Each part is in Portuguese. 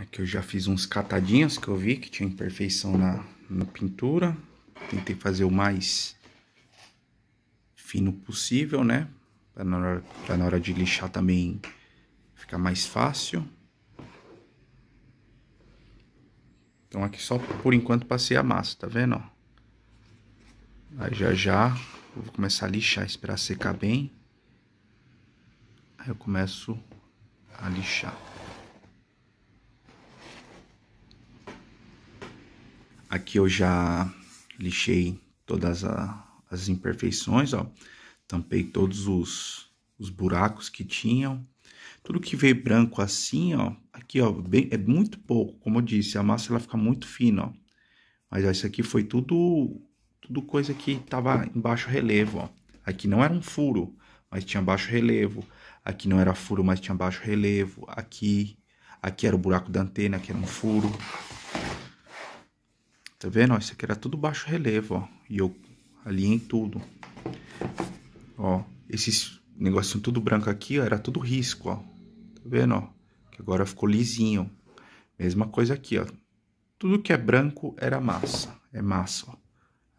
Aqui eu já fiz uns catadinhos que eu vi que tinha imperfeição na, na pintura. Tentei fazer o mais fino possível, né? Para na, hora, pra na hora de lixar também ficar mais fácil. Então aqui só por enquanto passei a massa, tá vendo? Ó? Aí já já eu vou começar a lixar, esperar secar bem. Aí eu começo a lixar. Aqui eu já lixei todas a, as imperfeições, ó. Tampei todos os, os buracos que tinham. Tudo que veio branco assim, ó, aqui, ó, bem, é muito pouco, como eu disse, a massa ela fica muito fina, ó. Mas ó, isso aqui foi tudo, tudo coisa que tava em baixo relevo, ó. Aqui não era um furo, mas tinha baixo relevo. Aqui não era furo, mas tinha baixo relevo. Aqui, aqui era o buraco da antena, que era um furo. Tá vendo? Ó, isso aqui era tudo baixo relevo, ó. E eu alinhei tudo. Ó, esses negocinho tudo branco aqui, ó, era tudo risco, ó. Tá vendo, ó? Que agora ficou lisinho. Mesma coisa aqui, ó. Tudo que é branco era massa. É massa, ó.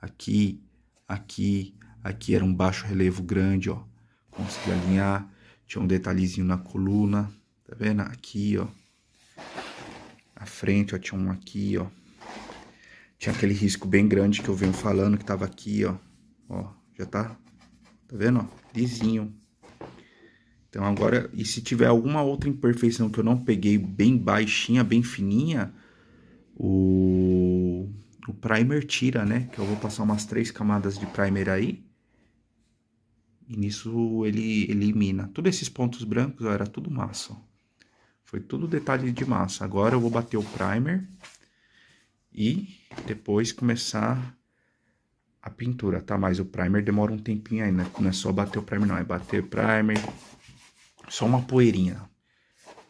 Aqui, aqui, aqui era um baixo relevo grande, ó. Consegui alinhar. Tinha um detalhezinho na coluna. Tá vendo? Aqui, ó. A frente, ó, tinha um aqui, ó. Tinha aquele risco bem grande que eu venho falando, que tava aqui, ó. Ó, já tá, tá vendo, ó? Lisinho. Então agora, e se tiver alguma outra imperfeição que eu não peguei bem baixinha, bem fininha, o, o primer tira, né? Que eu vou passar umas três camadas de primer aí. E nisso ele elimina. Todos esses pontos brancos, ó, era tudo massa, ó. Foi tudo detalhe de massa. Agora eu vou bater o primer e depois começar a pintura, tá? Mas o primer demora um tempinho né? não é só bater o primer não, é bater o primer, só uma poeirinha,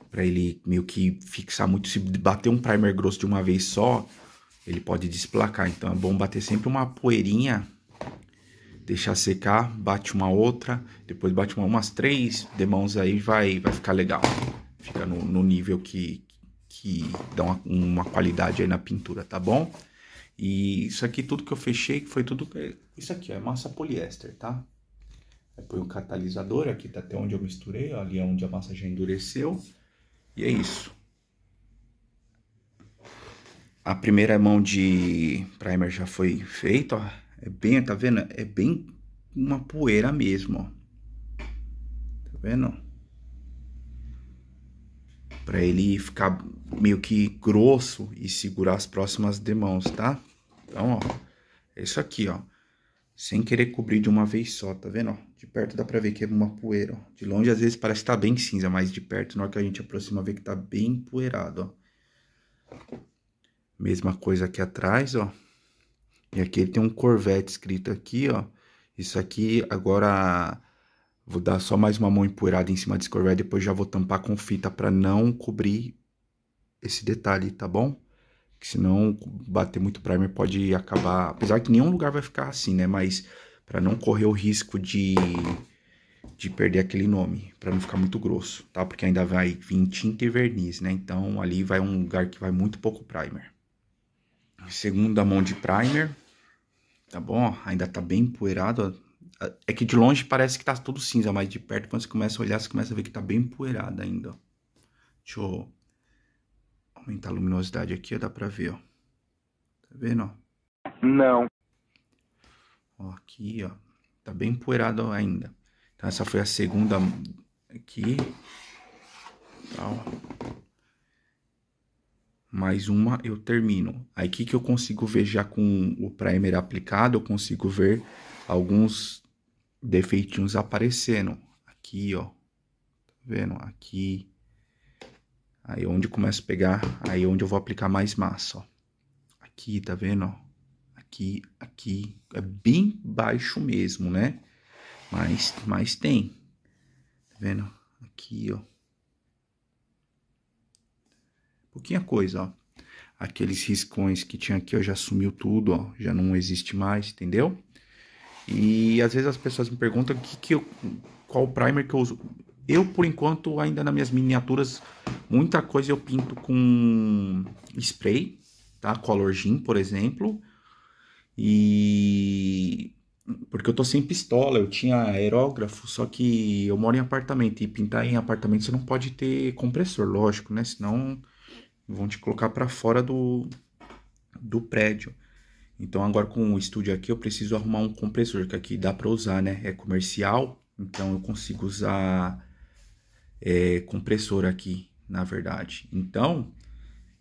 para ele meio que fixar muito, se bater um primer grosso de uma vez só, ele pode desplacar, então é bom bater sempre uma poeirinha, deixar secar, bate uma outra, depois bate uma, umas três demãos aí, vai, vai ficar legal, fica no, no nível que, que dá uma, qualidade aí na pintura, tá bom? E isso aqui, tudo que eu fechei, foi tudo... Isso aqui, ó, é massa poliéster, tá? Eu é, põe o catalisador, aqui tá até onde eu misturei, ó, ali é onde a massa já endureceu. E é isso. A primeira mão de primer já foi feita, ó. É bem, tá vendo? É bem uma poeira mesmo, ó. Tá vendo? para ele ficar meio que grosso e segurar as próximas demãos, tá? Então, ó, é isso aqui, ó. Sem querer cobrir de uma vez só, tá vendo? Ó, de perto dá pra ver que é uma poeira, ó. De longe às vezes parece que tá bem cinza, mas de perto, na hora que a gente aproxima, vê que tá bem poeirado, ó. Mesma coisa aqui atrás, ó. E aqui ele tem um Corvette escrito aqui, ó. Isso aqui agora Vou dar só mais uma mão empoeirada em cima desse Corvair, depois já vou tampar com fita para não cobrir esse detalhe, tá bom? Que senão bater muito primer pode acabar, apesar que nenhum lugar vai ficar assim, né? Mas para não correr o risco de de perder aquele nome, para não ficar muito grosso, tá? Porque ainda vai vir tinta e verniz, né? Então ali vai um lugar que vai muito pouco primer. Segunda mão de primer, tá bom? Ainda tá bem empoeirado, ó é que de longe parece que tá tudo cinza, mas de perto, quando você começa a olhar, você começa a ver que tá bem poeirada ainda. Deixa eu aumentar a luminosidade aqui, dá pra ver, ó. Tá vendo? Não. Ó, aqui, ó. Tá bem empoeirado ainda. Então essa foi a segunda aqui. Tal. Mais uma eu termino. Aí que que eu consigo ver já com o primer aplicado, eu consigo ver alguns defeitinhos aparecendo. Aqui, ó. Tá vendo? Aqui. Aí onde começa a pegar, aí onde eu vou aplicar mais massa, ó. Aqui, tá vendo? Ó? Aqui, aqui. É bem baixo mesmo, né? Mas, mas tem. Tá vendo? Aqui, ó. Pouquinha coisa, ó. Aqueles riscões que tinha aqui, ó, já sumiu tudo, ó. Já não existe mais, entendeu? E às vezes as pessoas me perguntam que, que eu, qual primer que eu uso. Eu, por enquanto, ainda nas minhas miniaturas, muita coisa eu pinto com spray, tá? Color Gin, por exemplo. E porque eu tô sem pistola, eu tinha aerógrafo, só que eu moro em apartamento e pintar em apartamento você não pode ter compressor, lógico, né? Senão vão te colocar para fora do, do prédio. Então agora com o estúdio aqui eu preciso arrumar um compressor, que aqui dá para usar, né? É comercial, então eu consigo usar é, compressor aqui, na verdade. Então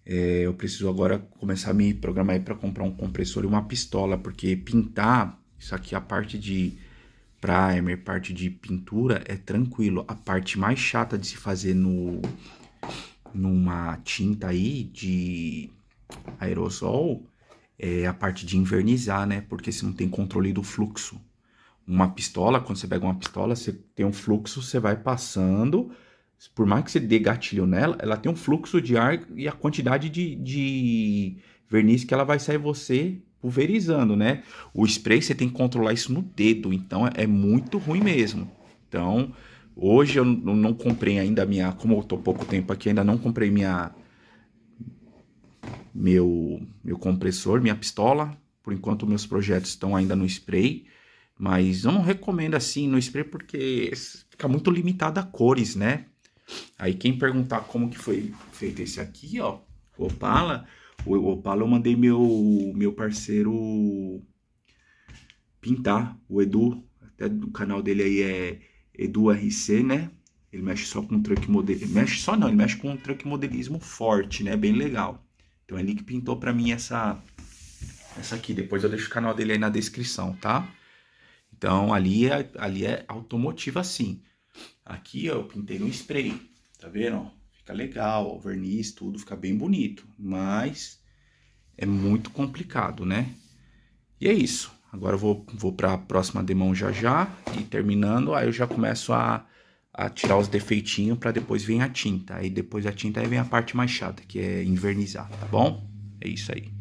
é, eu preciso agora começar a me programar para comprar um compressor e uma pistola, porque pintar, isso aqui a parte de primer, parte de pintura, é tranquilo. A parte mais chata de se fazer no numa tinta aí de aerosol é a parte de invernizar, né? Porque você não tem controle do fluxo. Uma pistola, quando você pega uma pistola, você tem um fluxo, você vai passando. Por mais que você dê gatilho nela, ela tem um fluxo de ar e a quantidade de, de verniz que ela vai sair você pulverizando, né? O spray você tem que controlar isso no dedo, então é muito ruim mesmo. Então, hoje eu não comprei ainda a minha, como eu tô pouco tempo aqui, ainda não comprei minha meu, meu compressor, minha pistola. Por enquanto, meus projetos estão ainda no spray, mas eu não recomendo assim no spray porque fica muito limitado a cores, né? Aí quem perguntar como que foi feito esse aqui, ó, o Opala, o Opala eu mandei meu, meu parceiro pintar, o Edu, até o canal dele aí é Edu RC, né? Ele mexe só com truck modelismo, mexe só não, ele mexe com um truck modelismo forte, né? Bem legal. Então ele é que pintou para mim essa essa aqui. Depois eu deixo o canal dele aí na descrição, tá? Então ali é, ali é automotiva sim. Aqui ó, eu pintei no spray, tá vendo? Fica legal, ó, verniz, tudo fica bem bonito, mas é muito complicado, né? E é isso. Agora eu vou, vou para a próxima demão já já e terminando, aí eu já começo a a tirar os defeitinhos para depois vir a tinta. Aí depois a tinta aí vem a parte mais chata, que é invernizar, tá bom? É isso aí.